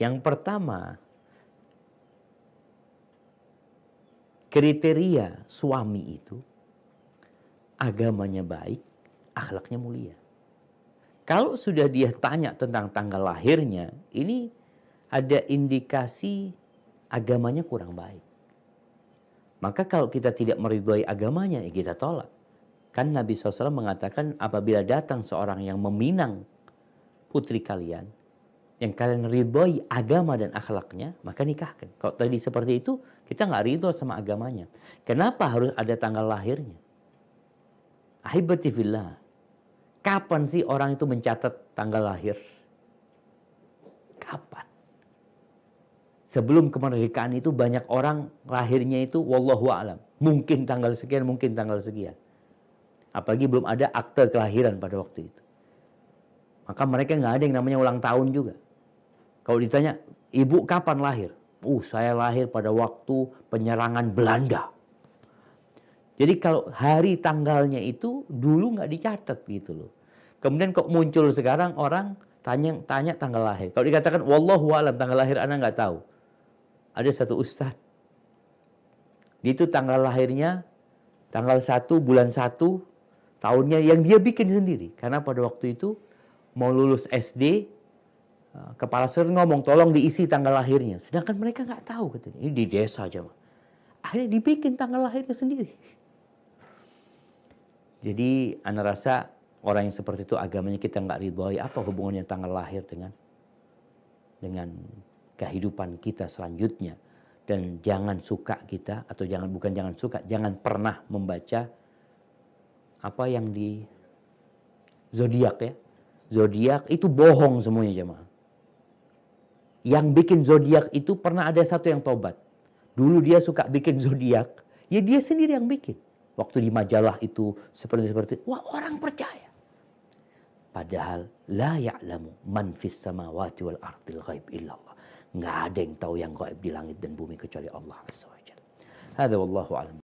Yang pertama, kriteria suami itu agamanya baik, akhlaknya mulia. Kalau sudah dia tanya tentang tanggal lahirnya, ini ada indikasi agamanya kurang baik. Maka kalau kita tidak meridhoi agamanya, ya kita tolak. Kan Nabi SAW mengatakan apabila datang seorang yang meminang putri kalian, yang kalian ridhoi agama dan akhlaknya, maka nikahkan. Kalau tadi seperti itu, kita nggak ridho sama agamanya. Kenapa harus ada tanggal lahirnya? Ahibatifillah. Kapan sih orang itu mencatat tanggal lahir? Kapan? Sebelum kemerdekaan itu banyak orang lahirnya itu wallahu alam. Mungkin tanggal sekian, mungkin tanggal sekian. Apalagi belum ada akte kelahiran pada waktu itu. Maka mereka nggak ada yang namanya ulang tahun juga kalau ditanya, ibu kapan lahir? Uh, saya lahir pada waktu penyerangan Belanda. Jadi kalau hari tanggalnya itu dulu nggak dicatat gitu loh. Kemudian kok muncul sekarang orang tanya tanya tanggal lahir. Kalau dikatakan wallahu alam tanggal lahir anak nggak tahu. Ada satu ustadz. Dia itu tanggal lahirnya tanggal 1 bulan 1 tahunnya yang dia bikin sendiri. Karena pada waktu itu mau lulus SD Eh, kepala surat ngomong tolong diisi tanggal lahirnya. Sedangkan mereka nggak tahu katanya. Ini di desa aja. Mah. Akhirnya dibikin tanggal lahirnya sendiri. Jadi Anda rasa orang yang seperti itu agamanya kita nggak ridhoi. Apa hubungannya tanggal lahir dengan dengan kehidupan kita selanjutnya? Dan jangan suka kita atau jangan bukan jangan suka, jangan pernah membaca apa yang di zodiak ya. Zodiak itu bohong semuanya jemaah yang bikin zodiak itu pernah ada satu yang tobat. Dulu dia suka bikin zodiak, ya dia sendiri yang bikin. Waktu di majalah itu seperti seperti, wah orang percaya. Padahal la ya'lamu man fis samawati wal ardil ghaib illallah. Enggak ada yang tahu yang gaib di langit dan bumi kecuali Allah Azza wa Hadza wallahu alam.